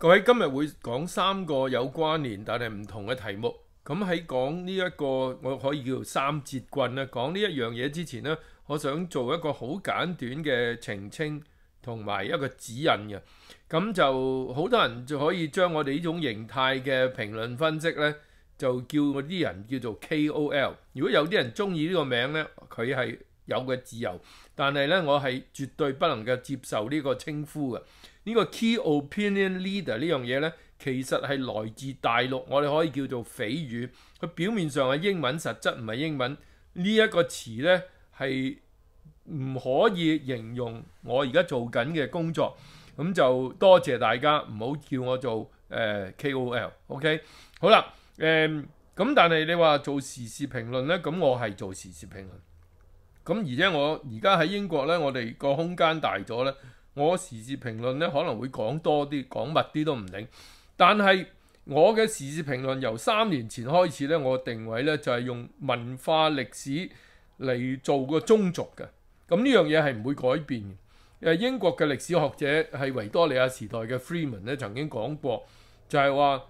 各位今日會講三個有關聯但係唔同嘅題目，咁喺講呢一個我可以叫三節棍咧，講呢一樣嘢之前呢，我想做一個好簡短嘅澄清同埋一個指引嘅。咁就好多人就可以將我哋呢種形態嘅評論分析呢，就叫我啲人叫做 KOL。如果有啲人中意呢個名呢，佢係有嘅自由，但係咧我係絕對不能夠接受呢個稱呼嘅。呢個 key opinion leader 呢樣嘢呢，其實係來自大陸，我哋可以叫做匪語。佢表面上係英文，實質唔係英文。呢一個詞呢，係唔可以形容我而家做緊嘅工作。咁就多謝大家，唔好叫我做誒 KOL。OK，好啦，誒咁，但係你話做時事評論呢，咁我係做時事評論。咁而且我而家喺英國呢，我哋個空間大咗呢。我時事評論咧可能會講多啲，講密啲都唔定。但係我嘅時事評論由三年前開始咧，我定位咧就係用文化歷史嚟做個宗族嘅。咁呢樣嘢係唔會改變嘅。英國嘅歷史學者係維多利亞時代嘅 Freeman 咧曾經講過，就係話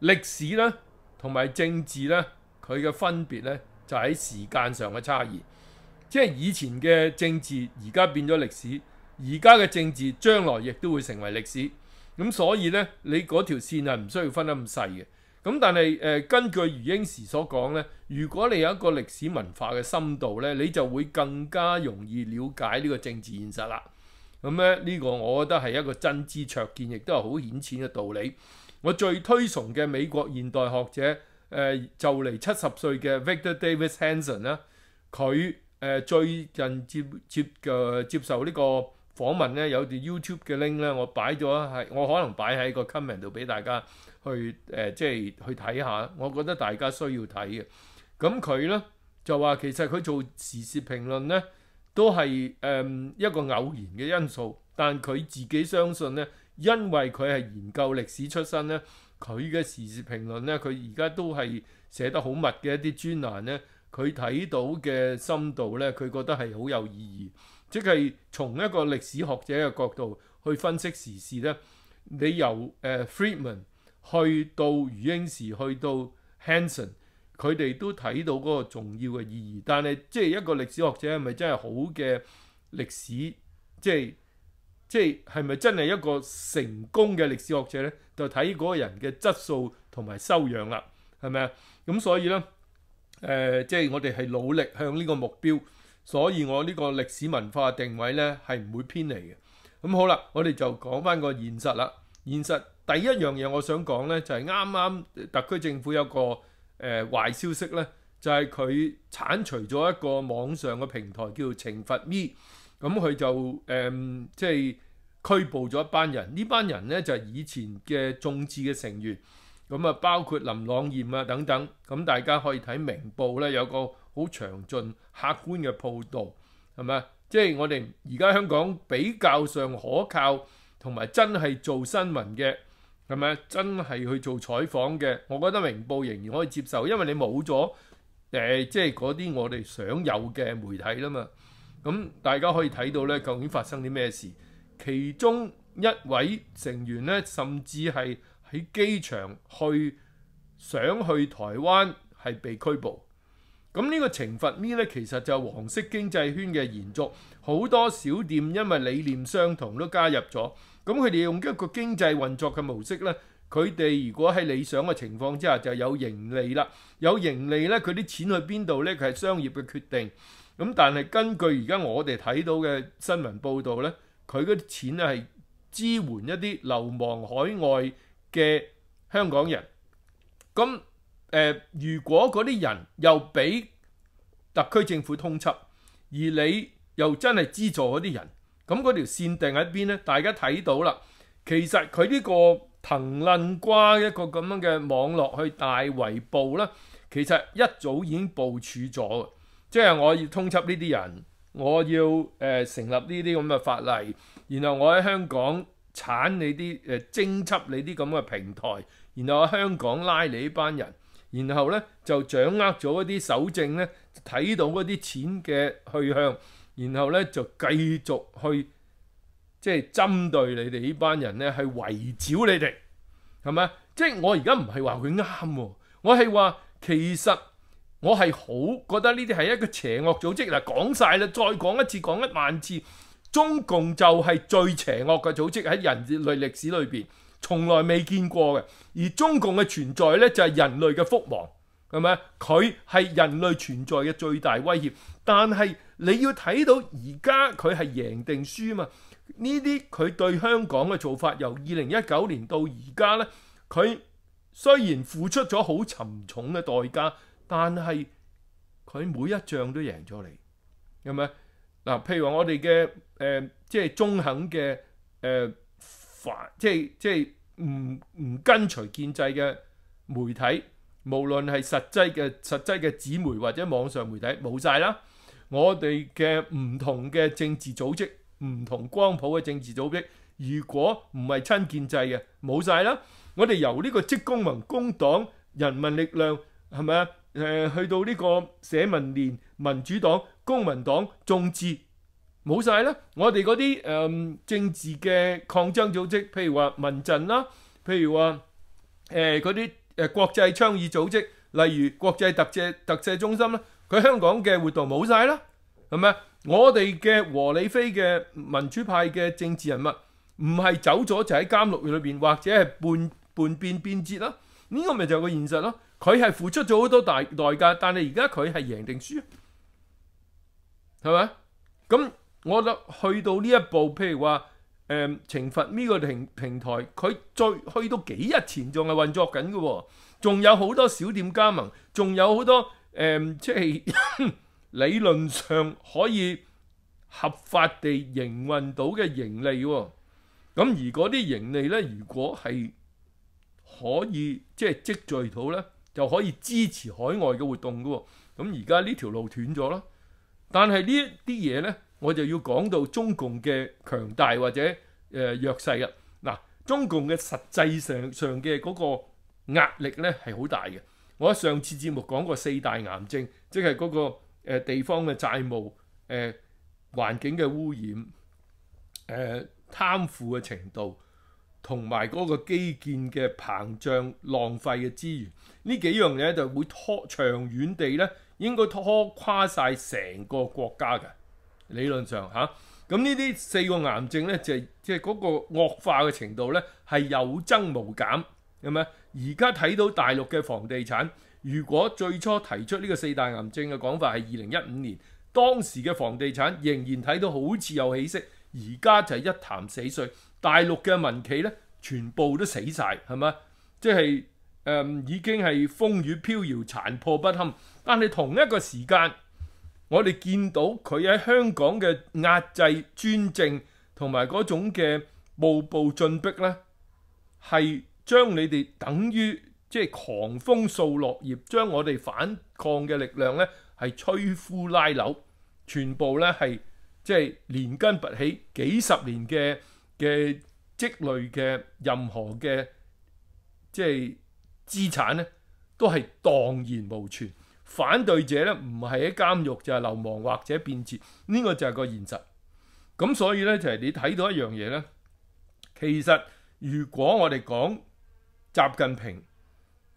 歷史咧同埋政治咧佢嘅分別咧就喺時間上嘅差異，即係以前嘅政治而家變咗歷史。而家嘅政治，將來亦都會成為歷史。咁所以呢，你嗰條線係唔需要分得咁細嘅。咁但系根據余英時所講呢，如果你有一個歷史文化嘅深度呢，你就會更加容易了解呢個政治現實啦。咁咧，呢個我覺得係一個真知灼見，亦都係好顯淺嘅道理。我最推崇嘅美國現代學者誒，就嚟七十歲嘅 Victor Davis Hanson 啦，佢誒最近接接嘅接受呢個。訪問咧有條 YouTube 嘅 link 咧，我擺咗喺我可能擺喺個 comment 度俾大家去誒，即係去睇下。我覺得大家需要睇嘅。咁佢咧就話其實佢做時事評論咧都係誒一個偶然嘅因素，但佢自己相信咧，因為佢係研究歷史出身咧，佢嘅時事評論咧，佢而家都係寫得好密嘅一啲專欄咧，佢睇到嘅深度咧，佢覺得係好有意義。即係從一個歷史學者嘅角度去分析時事呢你由 Freeman 去到余英時，去到 Hanson，佢哋都睇到嗰個重要嘅意義。但係即係一個歷史學者係咪真係好嘅歷史？即係即係係咪真係一個成功嘅歷史學者呢？就睇嗰個人嘅質素同埋修養啦，係咪啊？咁所以呢，誒即係我哋係努力向呢個目標。所以我呢個歷史文化定位呢係唔會偏離嘅。咁好啦，我哋就講翻個現實啦。現實第一樣嘢我想講呢就係啱啱特區政府有個誒壞消息呢就係佢剷除咗一個網上嘅平台叫懲罰咪。咁佢就即係拘捕咗一班人。呢班人呢就係以前嘅眾志嘅成員，咁啊包括林朗彦啊等等。咁大家可以睇明報呢有個。好详尽、客觀嘅報道，係咪即係我哋而家香港比較上可靠，同埋真係做新聞嘅，係咪？真係去做採訪嘅，我覺得明報仍然可以接受，因為你冇咗诶，即係嗰啲我哋想有嘅媒體啦嘛。咁大家可以睇到咧，究竟發生啲咩事？其中一位成員咧，甚至係喺機場去想去台灣，係被拘捕。咁呢個懲罰，呢咧其實就黃色經濟圈嘅延續，好多小店因為理念相同都加入咗。咁佢哋用一個經濟運作嘅模式咧，佢哋如果喺理想嘅情況之下就有盈利啦，有盈利咧，佢啲錢去邊度咧？佢係商業嘅決定。咁但係根據而家我哋睇到嘅新聞報導咧，佢嗰啲錢咧係支援一啲流亡海外嘅香港人。咁誒，如果嗰啲人又俾？特區政府通緝，而你又真係資助嗰啲人，咁嗰條線定喺邊呢？大家睇到啦，其實佢呢個騰論瓜一個咁樣嘅網絡去大圍捕啦，其實一早已經部署咗嘅，即係我要通緝呢啲人，我要誒成立呢啲咁嘅法例，然後我喺香港產你啲誒徵輯你啲咁嘅平台，然後喺香港拉你班人，然後呢就掌握咗一啲首證呢。睇到嗰啲錢嘅去向，然後咧就繼續去即係針對你哋呢班人咧，係圍剿你哋，係咪即係我而家唔係話佢啱喎，我係話其實我係好覺得呢啲係一個邪惡組織嗱，講晒啦，再講一次，講一萬次，中共就係最邪惡嘅組織喺人類歷史裏邊，從來未見過嘅。而中共嘅存在咧，就係人類嘅福亡。系咪？佢系人类存在嘅最大威胁，但系你要睇到而家佢系赢定输啊嘛？呢啲佢对香港嘅做法，由二零一九年到而家呢，佢虽然付出咗好沉重嘅代价，但系佢每一仗都赢咗你，系咪？嗱，譬如话我哋嘅诶，即系中肯嘅诶，反即系即系唔唔跟随建制嘅媒体。無論係實際嘅實際嘅紙媒或者網上媒體冇晒啦，我哋嘅唔同嘅政治組織，唔同光譜嘅政治組織，如果唔係親建制嘅冇晒啦。我哋由呢個職工盟、工黨、人民力量係咪啊？去到呢個社民連、民主黨、公民黨、眾志冇晒啦。我哋嗰啲誒政治嘅抗爭組織，譬如話民陣啦，譬如話誒嗰啲。誒國際倡議組織，例如國際特赦特赦中心咧，佢香港嘅活動冇晒啦，係咪我哋嘅和李飛嘅民主派嘅政治人物，唔係走咗就喺監獄裏邊，或者係叛叛變變節啦？呢個咪就係個現實咯。佢係付出咗好多大代價，但係而家佢係贏定輸，係咪咁我諗去到呢一步，譬如話。誒情罰呢個平平台，佢最去到幾日前仲係運作緊嘅喎，仲有好多小店加盟，仲有好多誒，即係 理論上可以合法地營運到嘅盈利。咁而嗰啲盈利呢，如果係可以即係積聚到呢，就可以支持海外嘅活動嘅喎。咁而家呢條路斷咗啦，但係呢一啲嘢呢。我就要講到中共嘅強大或者誒弱勢啊！嗱，中共嘅實際上上嘅嗰個壓力咧係好大嘅。我喺上次節目講過四大癌症，即係嗰個地方嘅債務、誒環境嘅污染、誒貪腐嘅程度，同埋嗰個基建嘅膨脹、浪費嘅資源，呢幾樣嘢就會拖長遠地咧，應該拖跨晒成個國家嘅。理論上嚇，咁呢啲四個癌症咧，就係即係嗰個惡化嘅程度咧，係有增無減，係咪？而家睇到大陸嘅房地產，如果最初提出呢個四大癌症嘅講法係二零一五年，當時嘅房地產仍然睇到好似有起色，而家就係一潭死水，大陸嘅民企咧全部都死晒，係咪？即係誒，已經係風雨飄搖、殘破不堪。但係同一個時間。我哋見到佢喺香港嘅壓制、专政同埋嗰種嘅步步進逼呢係將你哋等於即係狂風掃落叶，將我哋反抗嘅力量呢係摧枯拉朽，全部呢係即係連根拔起，幾十年嘅嘅積累嘅任何嘅即係資產呢都係蕩然無存。反對者咧，唔係喺監獄就係流亡或者變節，呢個就係個現實。咁所以咧，就係你睇到一樣嘢咧，其實如果我哋講習近平，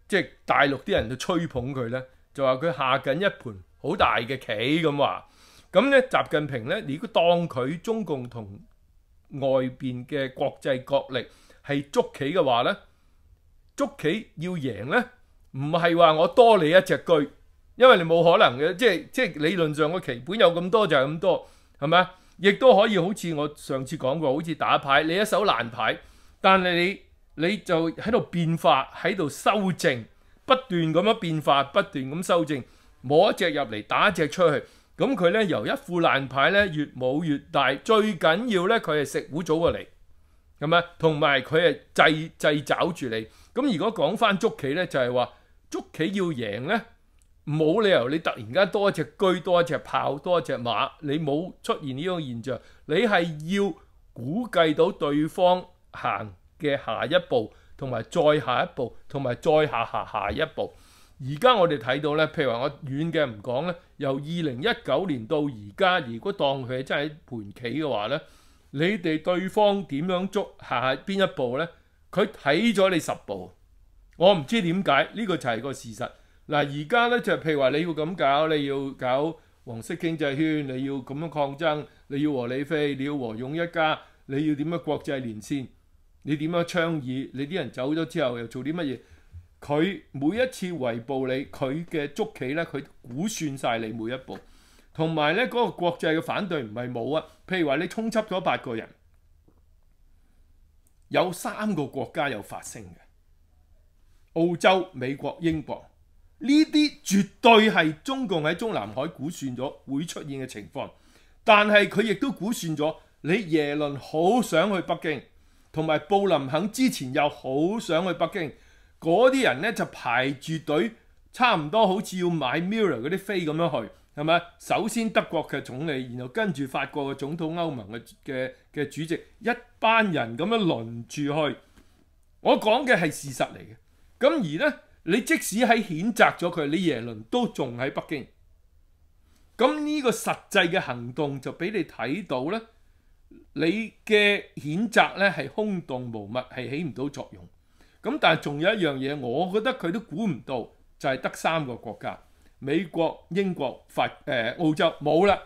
即係大陸啲人就吹捧佢咧，就話佢下緊一盤好大嘅棋咁話。咁咧，習近平咧，如果當佢中共同外邊嘅國際角力係捉棋嘅話咧，捉棋要贏咧，唔係話我多你一隻鉅。因為你冇可能嘅，即係即系理論上個棋盤有咁多就係咁多，係咪亦都可以好似我上次講過，好似打牌，你一手爛牌，但係你你就喺度變化，喺度修正，不斷咁樣變化，不斷咁修正，摸一隻入嚟，打一隻出去，咁佢咧由一副爛牌咧越冇越大，最緊要咧佢係食糊組過嚟，係咪？同埋佢係制制找住你。咁如果講翻捉棋咧，就係話捉棋要贏咧。冇理由你突然間多一隻车多一隻炮、多一隻馬，你冇出現呢種現象。你係要估計到對方行嘅下一步，同埋再下一步，同埋再下下下一步。而家我哋睇到呢譬如話我遠嘅唔講呢由二零一九年到而家，如果當佢真係盤棋嘅話呢你哋對方點樣捉下邊一步呢佢睇咗你十步，我唔知點解呢個就係個事實。嗱，而家咧就譬如話，你要咁搞，你要搞黃色經濟圈，你要咁樣抗爭，你要和你飛，你要和勇一家，你要點樣國際連線？你點樣倡議？你啲人走咗之後又做啲乜嘢？佢每一次圍捕你，佢嘅捉棋咧，佢估算晒你每一步。同埋咧，嗰個國際嘅反對唔係冇啊。譬如話，你衝執咗八個人，有三個國家有發聲嘅：澳洲、美國、英國。呢啲絕對係中共喺中南海估算咗會出現嘅情況，但係佢亦都估算咗你耶倫好想去北京，同埋布林肯之前又好想去北京，嗰啲人呢就排住隊，差唔多好似要買 m i r r o 嗰啲飛咁樣去，係咪？首先德國嘅總理，然後跟住法國嘅總統、歐盟嘅嘅嘅主席，一班人咁樣輪住去。我講嘅係事實嚟嘅，咁而呢。你即使喺譴責咗佢，你耶倫都仲喺北京，咁呢個實際嘅行動就俾你睇到咧。你嘅譴責咧係空洞無物，係起唔到作用。咁但係仲有一樣嘢，我覺得佢都估唔到，就係得三個國家：美國、英國、法誒澳洲冇啦，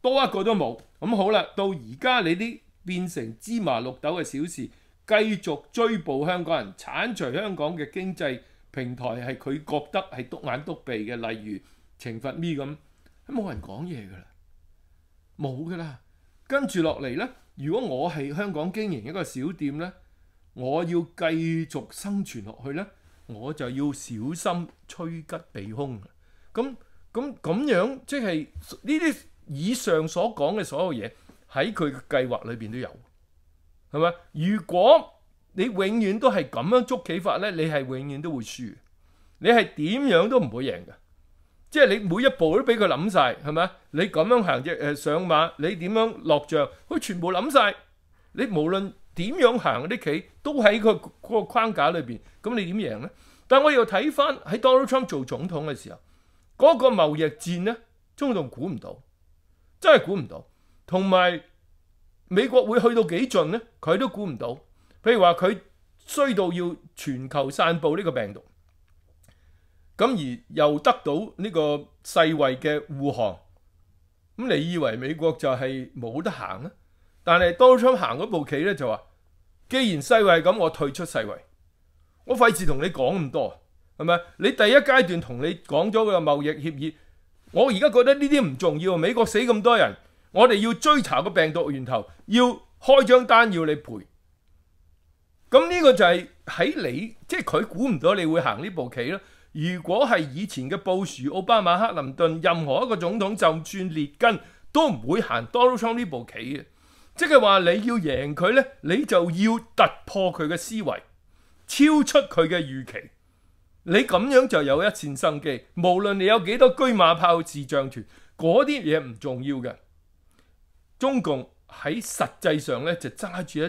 多一個都冇。咁好啦，到而家你啲變成芝麻綠豆嘅小事，繼續追捕香港人，剷除香港嘅經濟。平台系佢覺得係篤眼篤鼻嘅，例如情佛咪咁，冇人講嘢噶啦，冇噶啦。跟住落嚟呢，如果我係香港經營一個小店呢，我要繼續生存落去呢，我就要小心吹吉避凶。咁咁咁樣，即係呢啲以上所講嘅所有嘢，喺佢嘅計劃裏邊都有，係咪？如果你永遠都係咁樣捉棋法咧，你係永遠都會輸。你係點樣都唔會贏嘅，即係你每一步都俾佢諗晒，係咪？你咁樣行只诶上馬，你點樣落象，佢全部諗晒。你無論點樣行啲棋，都喺佢个個框架裏边。咁你點贏咧？但我又睇翻喺 Donald Trump 做總統嘅時候，嗰個貿易戰咧，中統估唔到，真係估唔到。同埋美國會去到幾盡咧，佢都估唔到。譬如话佢衰到要全球散布呢个病毒，咁而又得到呢个世卫嘅护航，咁你以为美国就系冇得行啊？但系当初行嗰步棋咧，就话既然世卫咁，我退出世卫，我费事同你讲咁多系咪？你第一阶段同你讲咗个贸易协议，我而家觉得呢啲唔重要。美国死咁多人，我哋要追查个病毒源头，要开张单要你赔。咁呢個就係喺你即係佢估唔到你會行呢步棋咯。如果係以前嘅布殊、奧巴馬、克林頓，任何一個總統，就算列根都唔會行 Donald Trump 呢步棋嘅。即係話你要贏佢呢，你就要突破佢嘅思維，超出佢嘅預期。你咁樣就有一線生機。無論你有幾多居馬炮、智障團，嗰啲嘢唔重要嘅。中共喺實際上呢，就揸住一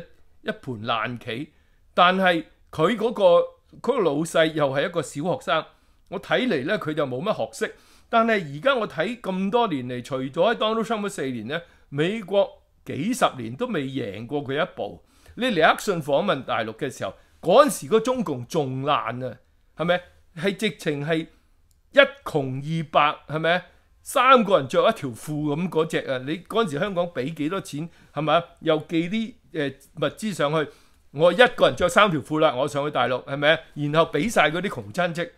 一盤爛棋。但係佢嗰個個老細又係一個小學生，我睇嚟咧佢就冇乜學識。但係而家我睇咁多年嚟，除咗喺當中差唔多四年咧，美國幾十年都未贏過佢一步。你尼克遜訪問大陸嘅時候，嗰陣時個中共仲爛啊，係咪？係直情係一窮二白，係咪？三個人着一條褲咁嗰隻啊！你嗰陣時香港俾幾多錢係咪？又寄啲誒物資上去。我一個人着三條褲啦，我上去大陸係咪然後俾晒嗰啲窮親戚，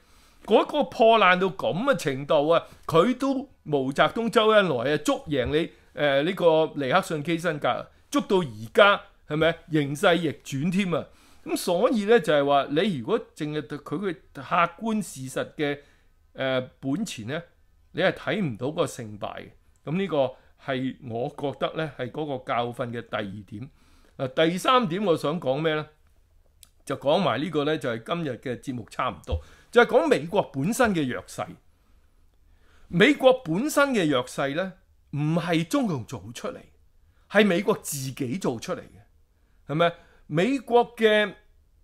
嗰個破爛到咁嘅程度啊！佢都毛澤東、周恩來啊，捉贏你誒呢個尼克遜基辛格，捉到而家係咪形勢逆轉添啊！咁所以呢，就係話，你如果淨係對佢嘅客觀事實嘅誒本錢呢，你係睇唔到個勝敗嘅。咁呢個係我覺得呢，係嗰個教訓嘅第二點。嗱第三點我想講咩呢？就講埋呢個呢，就係今日嘅節目差唔多，就係講美國本身嘅弱勢。美國本身嘅弱勢呢，唔係中共做出嚟，係美國自己做出嚟嘅，係咪？美國嘅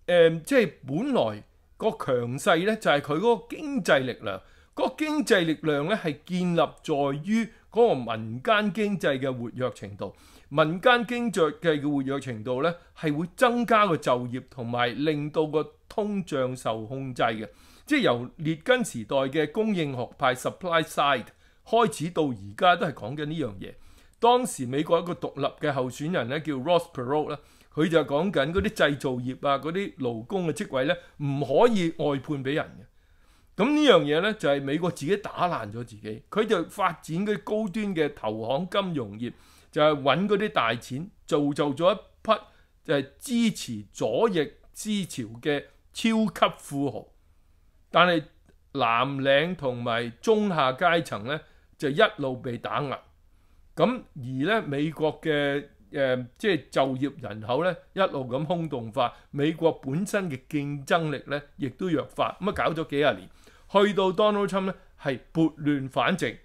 誒，即係本來個強勢呢，就係佢嗰個經濟力量，嗰個經濟力量呢，係建立在於嗰個民間經濟嘅活躍程度。民間經濟嘅活躍程度咧，係會增加個就業，同埋令到個通脹受控制嘅。即係由列根時代嘅供應學派 （supply side） 開始到而家都係講緊呢樣嘢。當時美國一個獨立嘅候選人咧叫 Ross Perot 啦，佢就講緊嗰啲製造業啊、嗰啲勞工嘅職位咧，唔可以外判俾人嘅。咁呢樣嘢咧就係美國自己打爛咗自己。佢就發展啲高端嘅投行金融業。就係揾嗰啲大錢，造就咗一匹就係支持左翼思潮嘅超級富豪。但係南嶺同埋中下階層呢，就一路被打壓。咁而呢，美國嘅誒即係就業人口呢，一路咁空洞化，美國本身嘅競爭力呢，亦都弱化。咁啊搞咗幾廿年，去到 Donald Trump 呢，係撥亂反正。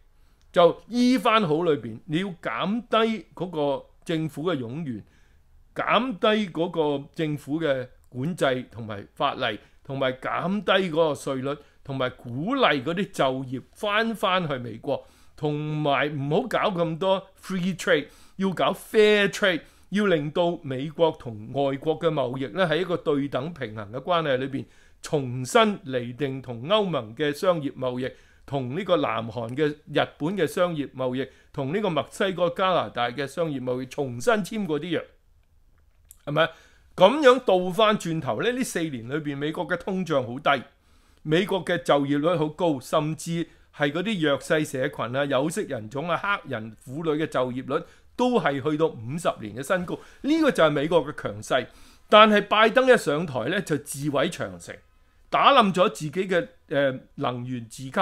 就醫翻好裏邊，你要減低嗰個政府嘅冗員，減低嗰個政府嘅管制同埋法例，同埋減低嗰個稅率，同埋鼓勵嗰啲就業翻翻去美國，同埋唔好搞咁多 free trade，要搞 fair trade，要令到美國同外國嘅貿易咧喺一個對等平衡嘅關係裏邊重新釐定同歐盟嘅商業貿易。同呢個南韓嘅日本嘅商業貿易，同呢個墨西哥、加拿大嘅商業貿易重新簽過啲約，係咪？咁樣倒翻轉頭咧，呢四年裏邊，美國嘅通脹好低，美國嘅就業率好高，甚至係嗰啲弱勢社群啊、有色人種啊、黑人婦女嘅就業率都係去到五十年嘅新高。呢個就係美國嘅強勢。但係拜登一上台咧，就自毀長城，打冧咗自己嘅誒能源自給。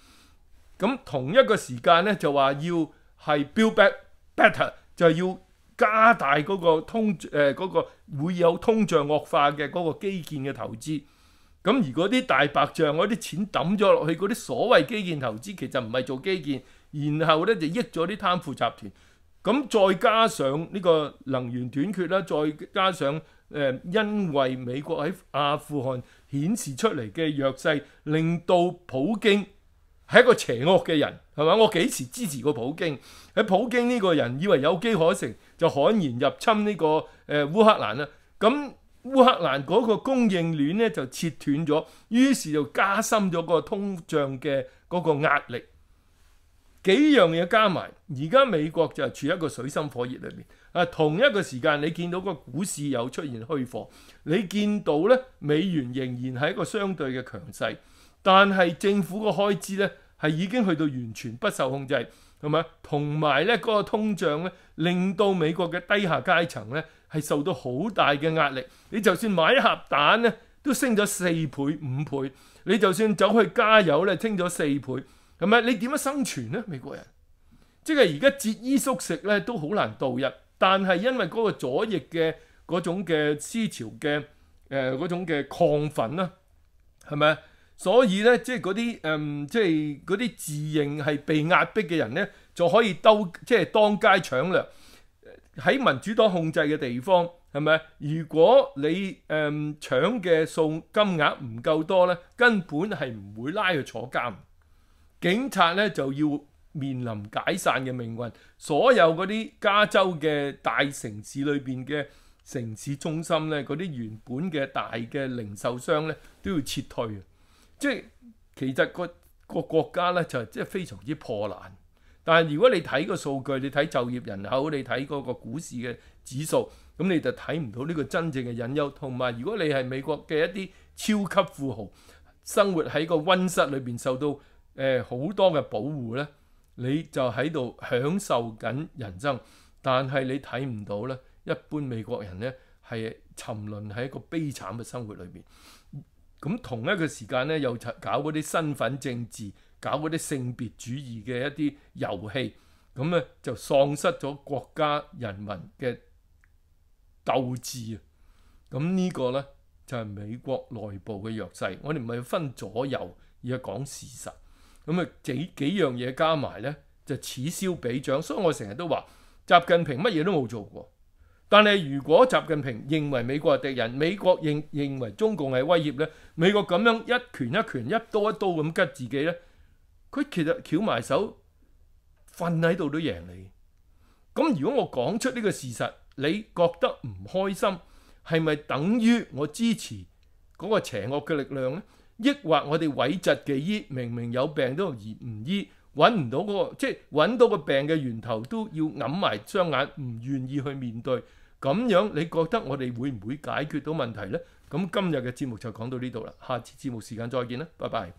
咁同一個時間咧，就話要係 build back better，就係要加大嗰個通誒嗰個會有通脹惡化嘅嗰個基建嘅投資。咁如果啲大白象嗰啲錢抌咗落去，嗰啲所謂基建投資其實唔係做基建，然後咧就益咗啲貪腐集團。咁再加上呢個能源短缺啦，再加上誒因為美國喺阿富汗顯示出嚟嘅弱勢，令到普京。係一個邪惡嘅人，係嘛？我幾時支持過普京？喺普京呢個人以為有機可乘，就悍然入侵呢個誒烏克蘭啦。咁烏克蘭嗰個供應鏈咧就切斷咗，於是就加深咗個通脹嘅嗰個壓力。幾樣嘢加埋，而家美國就係處喺一個水深火熱裏面。啊，同一個時間你見到個股市有出現虛火，你見到咧美元仍然係一個相對嘅強勢。但係政府個開支咧係已經去到完全不受控制，係咪？同埋咧嗰個通脹咧，令到美國嘅低下階層咧係受到好大嘅壓力。你就算買一盒蛋咧，都升咗四倍五倍；你就算走去加油咧，升咗四倍，係咪？你點樣生存咧，美國人？即係而家節衣縮食咧都好難度日。但係因為嗰個左翼嘅嗰種嘅思潮嘅誒嗰種嘅亢奮啦，係咪？所以咧，即係嗰啲誒，即係嗰啲自認係被壓迫嘅人咧，就可以兜即係當街搶掠。喺民主黨控制嘅地方，係咪？如果你誒搶嘅數金額唔夠多咧，根本係唔會拉佢坐監。警察咧就要面臨解散嘅命運。所有嗰啲加州嘅大城市裏邊嘅城市中心咧，嗰啲原本嘅大嘅零售商咧都要撤退。即係其實個個國家咧就即係非常之破爛，但係如果你睇個數據，你睇就業人口，你睇嗰個股市嘅指數，咁你就睇唔到呢個真正嘅隱憂。同埋如果你係美國嘅一啲超級富豪，生活喺個温室裏邊受到誒好多嘅保護咧，你就喺度享受緊人生，但係你睇唔到咧，一般美國人咧係沉淪喺一個悲慘嘅生活裏邊。咁同一個時間咧，又搞嗰啲身份政治，搞嗰啲性別主義嘅一啲遊戲，咁咧就喪失咗國家人民嘅鬥志。咁呢個咧就係美國內部嘅弱勢。我哋唔係分左右，而係講事實。咁啊，幾幾樣嘢加埋咧，就此消彼長。所以我成日都話，習近平乜嘢都冇做過。但係如果習近平認為美國係敵人，美國認認為中共係威脅咧，美國咁樣一拳一拳、一刀一刀咁吉自己咧，佢其實翹埋手瞓喺度都贏你。咁如果我講出呢個事實，你覺得唔開心，係咪等於我支持嗰個邪惡嘅力量咧？抑或我哋委疾忌醫明明有病都而唔醫，揾唔到嗰個，即係揾到個病嘅源頭都要揞埋雙眼，唔願意去面對？咁樣，你覺得我哋會唔會解決到問題呢？咁今日嘅節目就講到呢度啦，下次節目時間再見啦，拜拜。